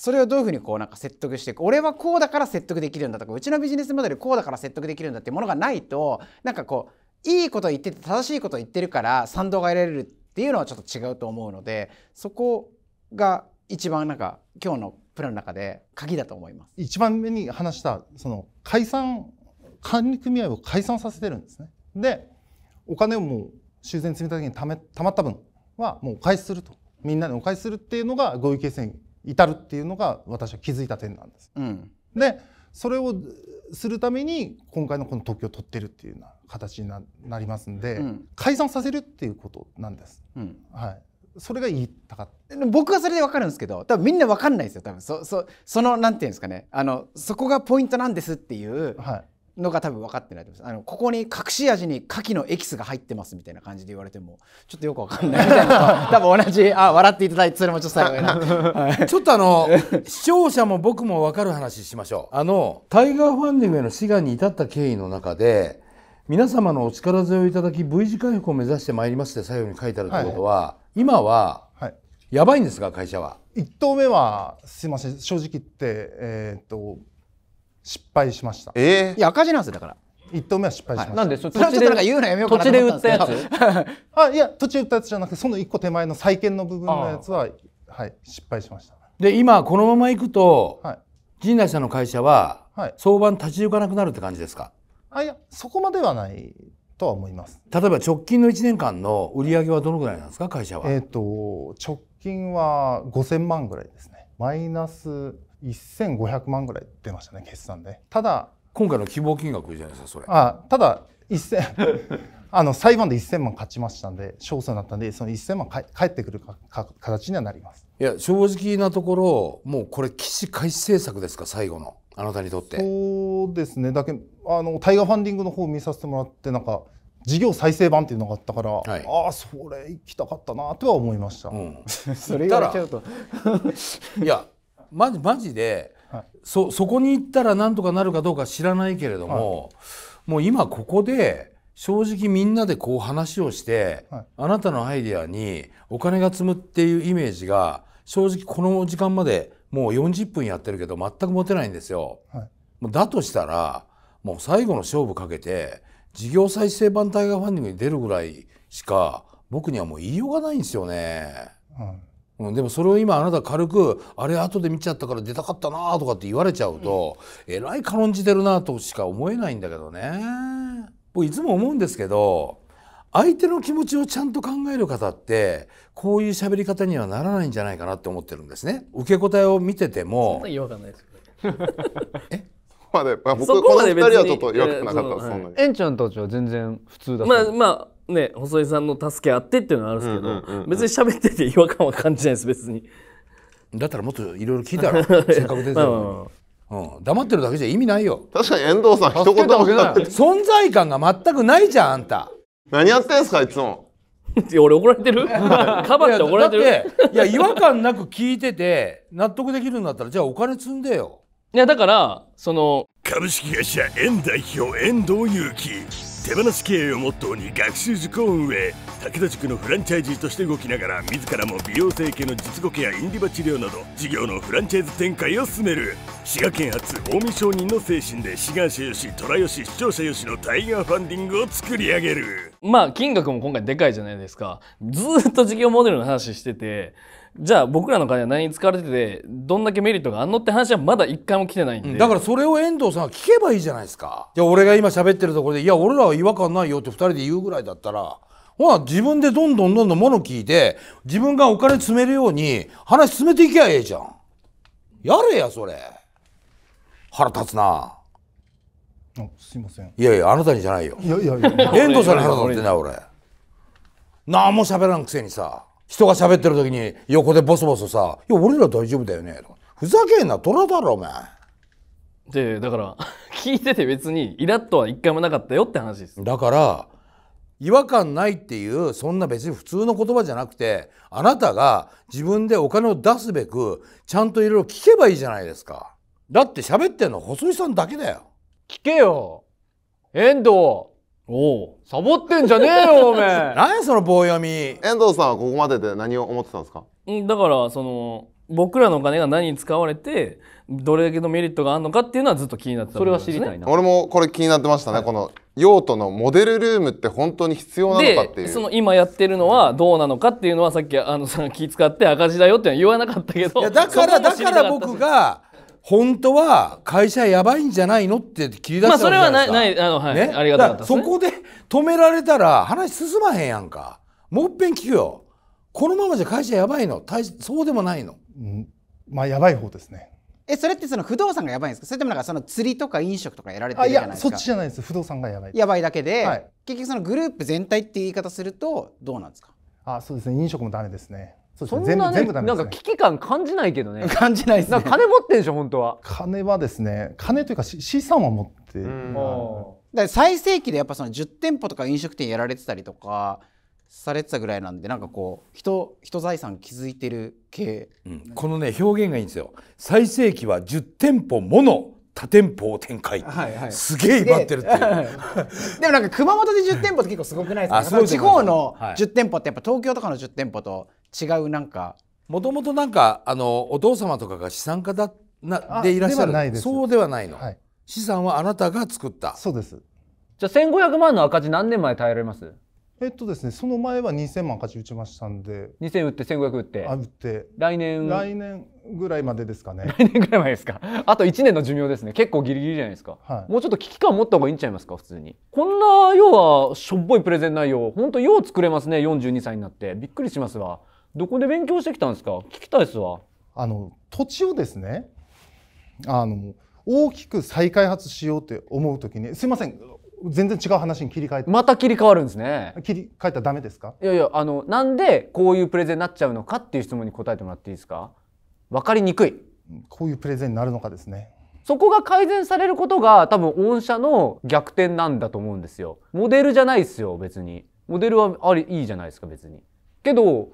それをどういうふうにこうなんか説得していく俺はこうだから説得できるんだとかうちのビジネスモデルこうだから説得できるんだってものがないとなんかこういいこと言ってて正しいこと言ってるから賛同が得られるっていうのはちょっと違うと思うのでそこが一番なんか今日のプランの中で鍵だと思います一番目に話したその解散管理組合を解散させてるんですねでお金をもう修繕積立金にため貯まった分はもうお返しするとみんなにお返しするっていうのが合意形成至るっていうのが私は気づいた点なんです。うん、でそれをするために今回のこの特許を取ってるっていうような形にななりますんで、うん、解散させるっていうことなんです。うん、はい。それが言いたかった僕はそれでわかるんですけど多分みんなわかんないですよ多分そそそのなんていうんですかねあのそこがポイントなんですっていう、はい、のが多分分かってないと思いますあのここに隠し味に牡蠣のエキスが入ってますみたいな感じで言われてもちょっとよく分かんないみたいな 多分同じあ笑っていただいてそれもちょっと最後にな、はい、ちょっとあの視聴者も僕も分かる話しましょうあのタイガーファンディングへの志願に至った経緯の中で皆様のお力添えをいただき V 字回復を目指してまいりますって最後に書いてあるってことは、はい、今は、やばいんですか会社は1投目はすいません正直言ってえー、っと失敗しました。ええー、いや、赤字なんですよ、だから。一投目は失敗しました。はい、なんで、それはちょっとなんか言うのやめようかなと思ったんですけど。途中で売ったやつあ、いや、途中売ったやつじゃなくて、その一個手前の再建の部分のやつは、はい、失敗しました。で、今、このままいくと、はい、陣内さんの会社は、はい、相場に立ち行かなくなるって感じですかあ、いや、そこまではないとは思います。例えば直近の一年間の売り上げはどのぐらいなんですか、会社は。えっ、ー、と、直近は五千万ぐらいですね。マイナス1500万ぐらい出ましたね決算でただ今回の希望金額じゃないですかそれあただ1 0 あの裁判で1000万勝ちましたんで勝訴になったんでその1000万か返ってくるかか形にはなりますいや正直なところもうこれ起死回生策ですか最後のあなたにとってそうですねだけあのタイガーファンディングの方を見させてもらってなんか事業再生版っていうのがあったから、はい、ああそれ行きたかったなとは思いました、うん、それ言われちゃうといやマジマジで、はい、そそこに行ったらなんとかなるかどうか知らないけれども、はい、もう今ここで正直みんなでこう話をして、はい、あなたのアイデアにお金が積むっていうイメージが正直この時間までもう40分やってるけど全く持てないんですよ。もうだとしたらもう最後の勝負かけて事業再生版タイガーファンディングに出るぐらいしか僕にはもう言いようがないんですよね。うん、でもそれを今あなた軽くあれ後で見ちゃったから出たかったなとかって言われちゃうと、うん、えらい軽んじてるなとしか思えないんだけどね僕いつも思うんですけど相手の気持ちをちゃんと考える方ってこういう喋り方にはならないんじゃないかなって思ってるんですね受け答えを見ててもえ まあ、で、まあ、僕この2人はちょっと違和感なかった、はい、園ちゃんたちは全然普通だまあまあね、細井さんの助けあってっていうのはあるんですけど、うんうんうんうん、別に喋ってて違和感は感じないです別にだったらもっといろいろ聞いたら せっかく出てるうん、黙ってるだけじゃ意味ないよ確かに遠藤さん一言も存在感が全くないじゃんあんた何やってんすかいつも 俺怒られてるカバ って怒られてるいや違和感なく聞いてて納得できるんだったらじゃあお金積んでよいやだからその株式会社円代表遠藤祐樹手放し経営をモットーに学習塾を運営武田塾のフランチャイジーとして動きながら自らも美容整形の術後ケアインディバ治療など事業のフランチャイズ展開を進める滋賀県発近江商人の精神で志願者よし虎よし視聴者よしのタイガーファンディングを作り上げるまあ金額も今回でかいじゃないですかずっと事業モデルの話しててじゃあ僕らの金は何に使われててどんだけメリットがあんのって話はまだ一回も来てないんで、うん、だからそれを遠藤さんは聞けばいいじゃないですかじゃあ俺が今喋ってるところでいや俺らは違和感ないよって2人で言うぐらいだったらほら自分でどんどんどんどん物聞いて自分がお金積めるように話進めていきゃええじゃんやれやそれ腹立つなあすいませんいやいやあなたにじゃないよいやいやいや遠藤さんに腹立ってない俺何も喋らんくせにさ人が喋ってる時に横でボソボソさ「いや俺ら大丈夫だよね」とか「ふざけんな虎だろお前」でだから 聞いてて別にイラッとは一回もなかったよって話ですだから違和感ないっていうそんな別に普通の言葉じゃなくてあなたが自分でお金を出すべくちゃんといろいろ聞けばいいじゃないですかだって喋ってんの細井さんだけだよ聞けよ遠藤おおサボってんじゃねえよ おめえ何その棒読み遠藤さんはここまでで何を思ってたんですかうん、だからその僕らのお金が何に使われてどれだけのメリットがあるのかっていうのはずっと気になってた、ね、それは知りたいな俺もこれ気になってましたね、はい、この用途のモデルルームって本当に必要なのかっていうその今やってるのはどうなのかっていうのはさっきあのさ気使って赤字だよって言わなかったけどいやだからだから僕が本当は会社やばいんじゃないのって切り出したじないまあ、それはないあの、はい、ね、ありがたかった、ね、そこで止められたら話進まへんやんかもっぺん聞くよこのままじゃ会社やばいのそうでもないの、うん、まあやばい方ですねえそれってその不動産がやばいんですかそれともなんかその釣りとか飲食とかやられてるじゃないですかそっちじゃないです不動産がやばいやばいだけで、はい、結局そのグループ全体って言い方するとどうなんですかあそうですね飲食もダメですねそんなね、なんか危機感感じないけどね。感じないですね。金持ってんでしょ、本当は。金はですね、金というか資産は持って。だ最盛期でやっぱその10店舗とか飲食店やられてたりとかされてたぐらいなんでなんかこう人人財産気づいてる系、うん、このね表現がいいんですよ最盛期は1店舗もの多店舗を展開、はいはい、すげえ威張ってるっていうでもなんか熊本で10店舗って結構すごくないですか、ね、地方の10店舗ってやっぱ東京とかの10店舗と違うなんかもともとなんかあのお父様とかが資産家だなでいらっしゃるそうではないの、はい、資産はあなたが作ったそうですじゃあ1500万の赤字何年前耐えられますえっとですねその前は2000万赤字打ちましたんで2000打って1500打ってあ打って来年来年ぐらいまでですかね 来年ぐらいまでですかあと1年の寿命ですね結構ギリギリじゃないですか、はい、もうちょっと危機感持った方がいいんちゃいますか普通にこんな要はしょっぽいプレゼン内容ほんとよう作れますね42歳になってびっくりしますわどこで勉強してきたんですか聞きたいですわあの土地をですねあの大きく再開発しようって思うときにすいません全然違う話に切り替えてまた切り替わるんですね切り替えたらダメですかいやいやあのなんでこういうプレゼンになっちゃうのかっていう質問に答えてもらっていいですか分かりにくいこういうプレゼンになるのかですねそこが改善されることが多分御社の逆転なんだと思うんですよモデルじゃないですよ別にモデルはありいいじゃないですか別にけど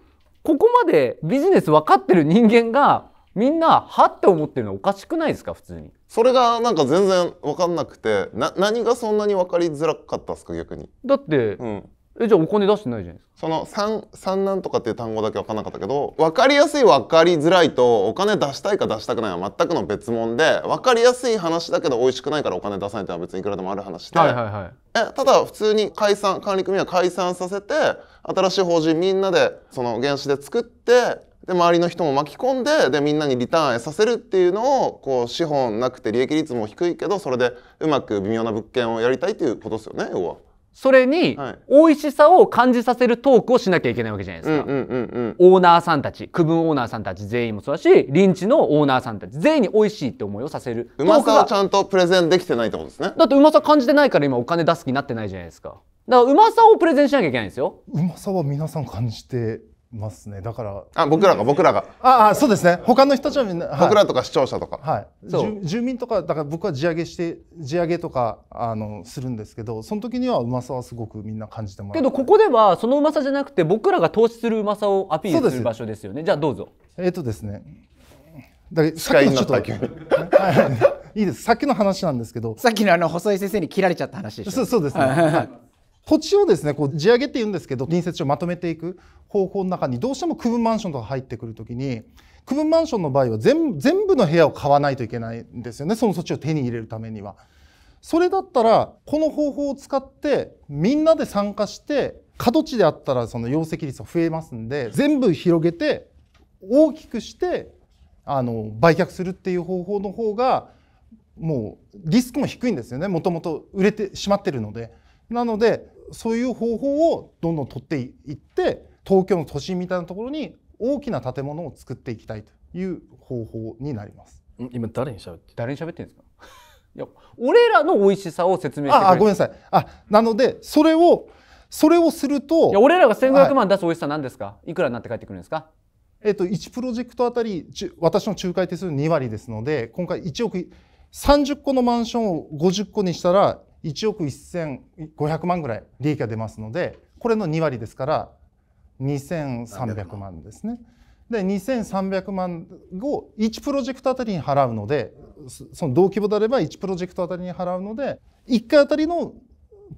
ここまでビジネス分かってる人間がみんなはって思ってるのおかしくないですか普通にそれがなんか全然分かんなくてな何がそんなに分かりづらかったですか逆にだって、うん、えじゃあお金出してないじゃないですかその三三なんとかっていう単語だけ分かんなかったけど分かりやすい分かりづらいとお金出したいか出したくないは全くの別んで分かりやすい話だけど美味しくないからお金出さないってのは別にいくらでもある話で、はいはいはい、えただ普通に解散管理組合解散させて新しい法人みんなでその原資で作ってで周りの人も巻き込んででみんなにリターンさせるっていうのをこう資本なくて利益率も低いけどそれでうまく微妙な物件をやりたいっていうことですよね要は。それに美味しさを感じさせるトークをしなきゃいけないわけじゃないですか、オーナーさんたち区分オーナーさんたち全員もそうだし臨チのオーナーさんたち全員に美味しいって思いをさせるうまさをちゃんとプレゼンできてないってことですねだってうまさ感じてないから今お金出す気になってないじゃないですかだからうまさをプレゼンしなきゃいけないんですようまさは皆さん感じてますねだからあ僕らが僕らがああそうですね他の人たちはみんな、はい、僕らとか視聴者とかはいそう住民とかだから僕は地上げして地上げとかあのするんですけどその時にはうまさはすごくみんな感じてもらけどここではそのうまさじゃなくて僕らが投資するうまさをアピールする場所ですよねじゃあどうぞえっ、ー、とですねだからさっきのっい、いいですさっきの話なんですけどさっきのあの細井先生に切られちゃった話でしょそうそうですね、は い土地をですねこう地上げって言うんですけど隣接地をまとめていく方法の中にどうしても区分マンションとか入ってくる時に区分マンションの場合は全部の部屋を買わないといけないんですよねその措置を手に入れるためには。それだったらこの方法を使ってみんなで参加して過渡地であったらその容積率は増えますんで全部広げて大きくしてあの売却するっていう方法の方がもうリスクも低いんですよねもともと売れてしまってるので。なのでそういう方法をどんどん取っていって東京の都心みたいなところに大きな建物を作っていきたいという方法になります。今誰に喋って誰に喋ってんですか いや俺らの美味しさを説明してああごめんなさいあなのでそれをそれをするといや俺らが1500万出す美味しさ何ですか、はい、いくらになって帰ってくるんですかえっと、1プロジェクトあたり私の仲介手数2割ですので今回1億30個のマンションを50個にしたら1億1500万ぐらい利益が出ますのでこれの2割ですから2300万ですね。で2300万を1プロジェクトあたりに払うのでその同規模であれば1プロジェクトあたりに払うので1回あたりの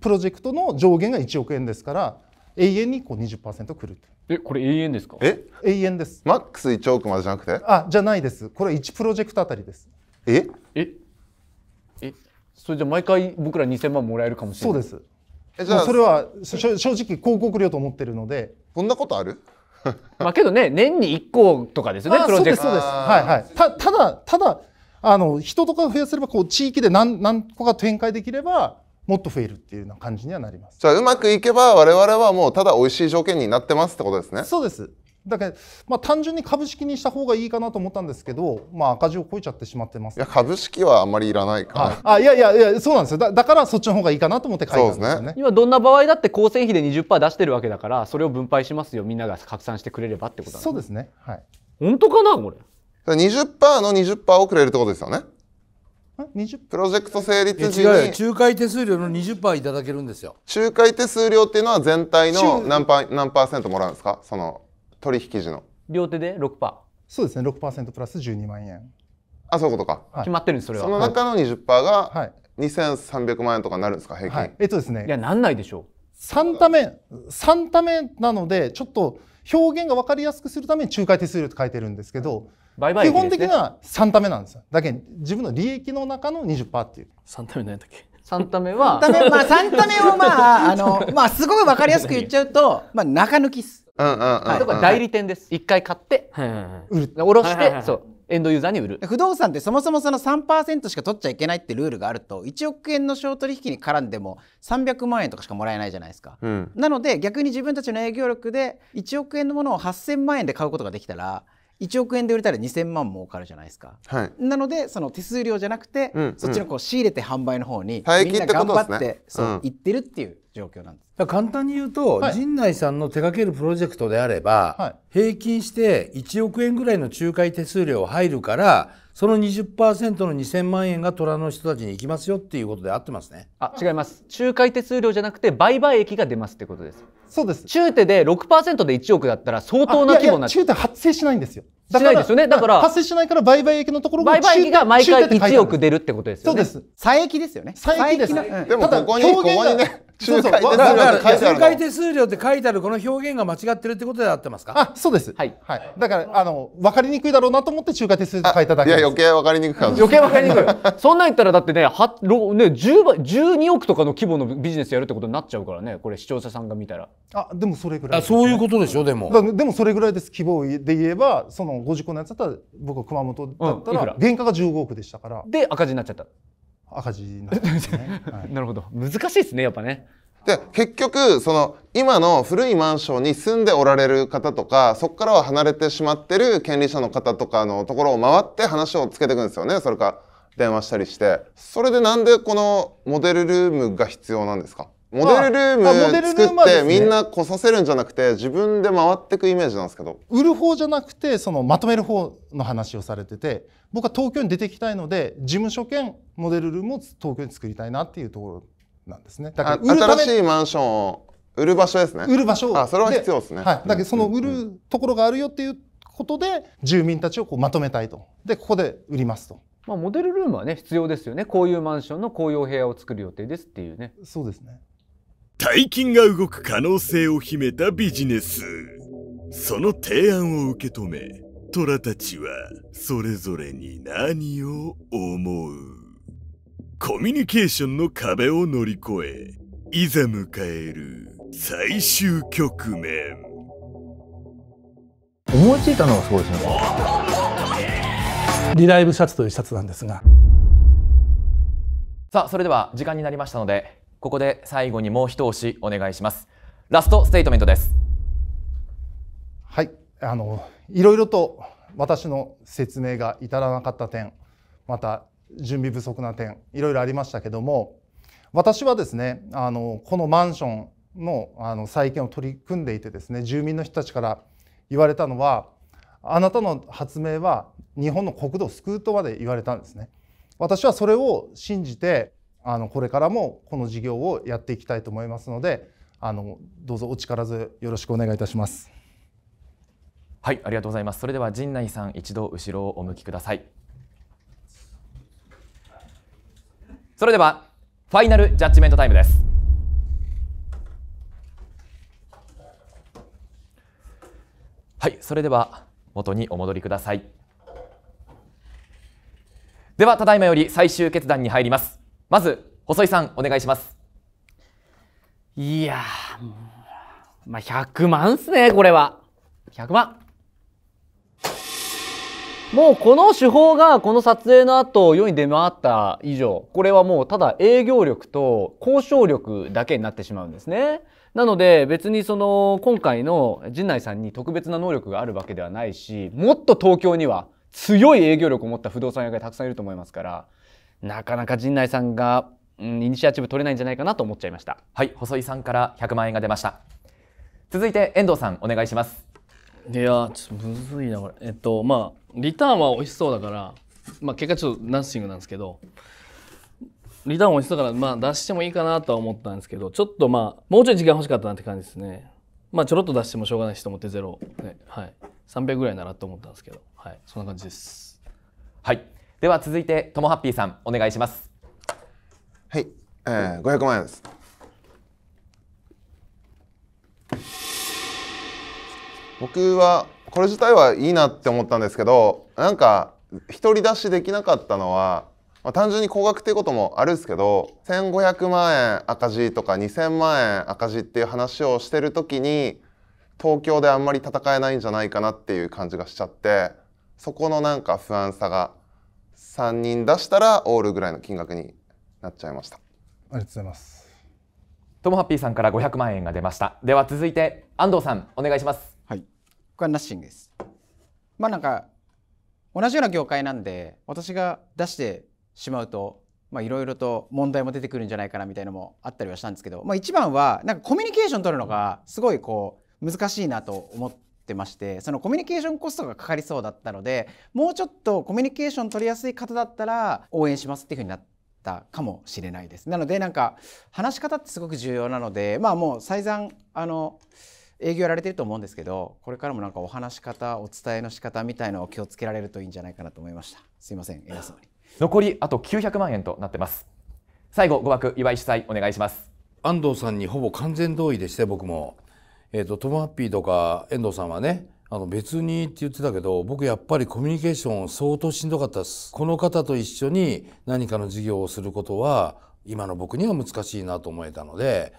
プロジェクトの上限が1億円ですから永遠にこう20%くるえこれ永遠ですかえ永遠ですマックス1億までじゃなくてあじゃないですこれ1プロジェクトあたりですえええそれじゃ毎回僕ら2000万もらえるかもしれないそうですじゃあそれは正直広告料と思ってるのでそんなことある まあけどね年に1個とかですよねプロジェクトそうですはいはいたただただあの人とか増やせればこう地域で何何個か展開できればもっと増えるっていうような感じにはなりますじゃあうまくいけば我々はもうただ美味しい条件になってますってことですねそうですだけど、まあ、単純に株式にした方がいいかなと思ったんですけど、まあ、赤字を超えちゃってしまってます、ね、いや株式はあんまりいらないかな、はあいやいやいやそうなんですよだだからそっちの方がいいかなと思って書いたんですよね、ね、今どんな場合だって構成費で20%出してるわけだからそれを分配しますよみんなが拡散してくれればってことなんです、そうですねはい本当かなこれ20%の20%をくれるってことですよねプロジェクト成立時に仲介手数料の20%いただけるんですよ仲介手数料っていうのは全体の何パ何パーセントもらうんですかその取引時の両手で6%そうですね6%プラス12万円あそういうことか、はい、決まってるんですそれはその中の20%が、はい2300万円とかなるんですか平均、はい、えっとですねいやなんないでしょう3ため3ためなのでちょっと表現が分かりやすくするために仲介手数料って書いてるんですけど、はい基本的には3ためなんですよだけ自分の利益の中の20%っていう3ため何だっけ3ためは3ため, まあ、3ためをまああの、まあ、すごい分かりやすく言っちゃうと、まあ、中抜きっすだから代理店です一回買って売る下ろしてそうエンドユーザーに売る不動産ってそもそもその3%しか取っちゃいけないってルールがあると1億円の商取引に絡んでも300万円とかしかもらえないじゃないですか、うん、なので逆に自分たちの営業力で1億円のものを8000万円で買うことができたら1億円で売れたら2000万儲かるじゃないですか、はい、なのでその手数料じゃなくて、うん、そっちのこう仕入れて販売の方にみんな頑張って、そう、行ってるっていう状況なんです簡単に言うと、はい、陣内さんの手掛けるプロジェクトであれば、はい、平均して1億円ぐらいの仲介手数料入るからその20%の2000万円が虎の人たちに行きますよっていうことで合ってますねあ違います仲介手数料じゃなくて売買益が出ますってことですそうです中手で6%で1億だったら相当な規模な中手発生しないんですよしないですよね。だから、発生しないから売買益のところが売買益が毎回1億出るってことですよね。そうです。差益ですよね。差益です。でもここに、ここにね、そうそう仲介手数料って書いてあるこの表現が間違ってるってことで合ってますかあそうです、はいはい、だからあの分かりにくいだろうなと思って仲介手数料書いただけいや余計分かりにくか余計分かりにくいそんなん言ったらだってねはろね10倍12億とかの規模のビジネスやるってことになっちゃうからねこれ視聴者さんが見たらあでもそれぐらい、ね、そういうことでしょでもでもそれぐらいです規模で言えばその50個のやつだったら僕は熊本だったら、うん、原価が15億でしたからで赤字になっちゃった赤字になってますね、はい、なるほど難しいですねやっぱねで結局その今の古いマンションに住んでおられる方とかそこからは離れてしまってる権利者の方とかのところを回って話をつけていくんですよねそれか電話したりしてそれでなんでこのモデルルームが必要なんですかモデルルーム作って、ね、みんな来させるんじゃなくて自分で回ってくイメージなんですけど売る方じゃなくてそのまとめる方の話をされてて僕は東京に出てきたいので事務所兼モデルルームを東京に作りたいなっていうところなんですねだから新しいマンションを売る場所ですね売る場所あそれは必要ですね、はい、だけどその売るところがあるよっていうことで住民たちをこうまとめたいとでここで売りますとまあ、モデルルームはね必要ですよねこういうマンションのこういうお部屋を作る予定ですっていうねそうですね大金が動く可能性を秘めたビジネス。その提案を受け止め、虎たちはそれぞれに何を思うコミュニケーションの壁を乗り越え、いざ迎える最終局面。思いついたのがすごいですね。リライブシャツというシャツなんですが。さあ、それでは時間になりましたので、ここで最後にもう一押しお願いします。ラストステートメントです。はい、あのいろいろと私の説明が至らなかった点、また準備不足な点、いろいろありましたけども、私はですね、あのこのマンションのあの再建を取り組んでいてですね、住民の人たちから言われたのは、あなたの発明は日本の国土を救うとまで言われたんですね。私はそれを信じてあのこれからもこの事業をやっていきたいと思いますのであのどうぞお力添えよろしくお願いいたします。はいありがとうございますそれでは陣内さん一度後ろをお向きくださいそれではファイナルジャッジメントタイムですはいそれでは元にお戻りくださいではただいまより最終決断に入りますまず細井さんお願いしますいやまあ100万っすねこれは100万もうこの手法がこの撮影の後世に出回った以上これはもうただ営業力と交渉力だけになってしまうんですね。なので別にその今回の陣内さんに特別な能力があるわけではないしもっと東京には強い営業力を持った不動産屋がたくさんいると思いますからなかなか陣内さんが、うん、イニシアチブ取れないんじゃないかなと思っちゃいましたはい細井さんから100万円が出ました続いて遠藤さんお願いしますいやちょっとむずいなこれえっとまあリターンは美味しそうだからまあ結果ちょっとナッシングなんですけどリターン美味しそうだからまあ出してもいいかなとは思ったんですけどちょっとまあもうちょい時間欲しかったなって感じですねまあちょろっと出してもしょうがないしと思ってゼロ、ね、はい300ぐらいならと思ったんですけどはいそんな感じですはいでは続いてともハッピーさんお願いしますはい、えー、5 0万円です僕はこれ自体はいいなって思ったんですけどなんか独り出しできなかったのは、まあ、単純に高額っていうこともあるんですけど1500万円赤字とか2000万円赤字っていう話をしてる時に東京であんまり戦えないんじゃないかなっていう感じがしちゃってそこのなんか不安さが3人出したらオールぐらいの金額になっちゃいましたありがとうございますトムハッピーさんから500万円が出ましたでは続いて安藤さんお願いしますはい僕はナッシングですまあなんか同じような業界なんで私が出してしまうといろいろと問題も出てくるんじゃないかなみたいなのもあったりはしたんですけど、まあ、一番はなんかコミュニケーション取るのがすごいこう難しいなと思っってましてそのコミュニケーションコストがかかりそうだったのでもうちょっとコミュニケーション取りやすい方だったら応援しますっていうふうになったかもしれないです。なのでなんか話し方ってすごく重要なのでまあもう再三あの営業やられてると思うんですけどこれからもなんかお話し方お伝えの仕方みたいのを気をつけられるといいんじゃないかなと思いましたすいません偉そうに残りあと900万円となってます最後語学、岩井主催お願いします安藤さんにほぼ完全同意でして僕もえーと、トム・ハッピーとか遠藤さんはねあの別にって言ってたけど僕やっぱりコミュニケーション相当しんどかったですこの方と一緒に何かの事業をすることは今の僕には難しいなと思えたので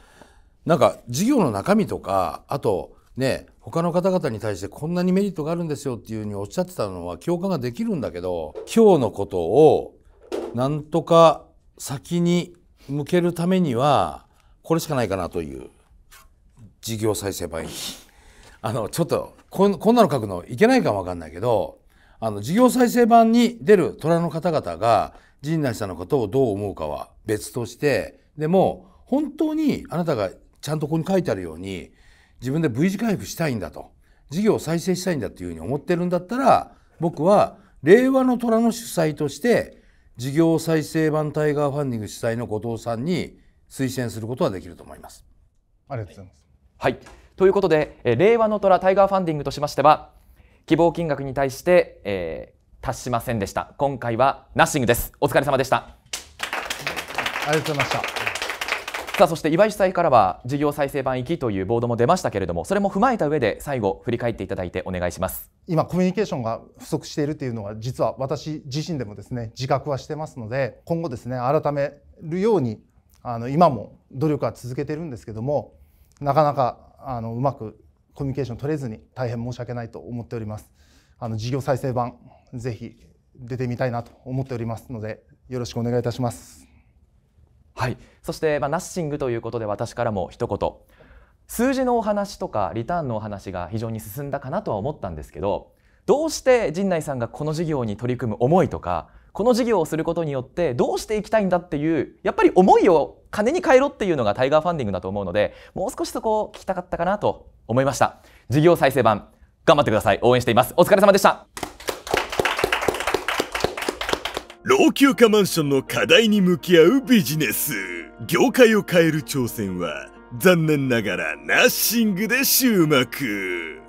なんか事業の中身とかあとね他の方々に対してこんなにメリットがあるんですよっていうふうにおっしゃってたのは共感ができるんだけど今日のことをなんとか先に向けるためにはこれしかないかなという。事業再生版あのちょっとこんこんなの書くのいけないかもわかんないけどあの事業再生版に出る虎の方々が陣内さんのことをどう思うかは別としてでも本当にあなたがちゃんとここに書いてあるように自分で V 字回復したいんだと事業を再生したいんだっていうふうに思ってるんだったら僕は令和の虎の主催として事業再生版タイガーファンディング主催の後藤さんに推薦することはできると思います。ありがとうございます。はい。ということで、え令和の虎タイガーファンディングとしましては、希望金額に対して、えー、達しませんでした。今回はナッシングです。お疲れ様でした。ありがとうございました。さあそして岩井主催からは事業再生版行きというボードも出ましたけれどもそれも踏まえた上で最後振り返っていただいてお願いします今コミュニケーションが不足しているというのは実は私自身でもですね自覚はしてますので今後ですね改めるようにあの今も努力は続けてるんですけどもなかなかあのうまくコミュニケーション取れずに大変申し訳ないと思っております。あの事業再生版ぜひ出てみたいなと思っておりますのでよろしくお願いいたします。はい、そして、まあ、ナッシングということで私からも一言数字のお話とかリターンのお話が非常に進んだかなとは思ったんですけどどうして陣内さんがこの事業に取り組む思いとかこの事業をすることによってどうしていきたいんだっていうやっぱり思いを金に変えろっていうのがタイガーファンディングだと思うのでもう少しそこを聞きたかったかなと思いました事業再生版頑張ってください応援していますお疲れ様でした老朽化マンションの課題に向き合うビジネス業界を変える挑戦は残念ながらナッシングで終幕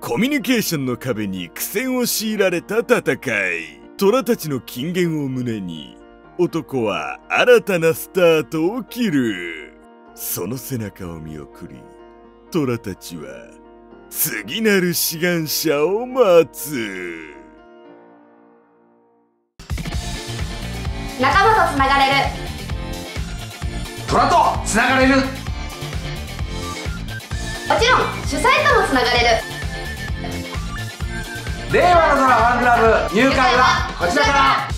コミュニケーションの壁に苦戦を強いられた戦い虎たちの金言を胸に男は新たなスタートを切るその背中を見送り虎たちは次なる志願者を待つ仲間とつながれる虎とつながれるもちろん主催ともつながれる令和の空ファンクラブ入会はこちらから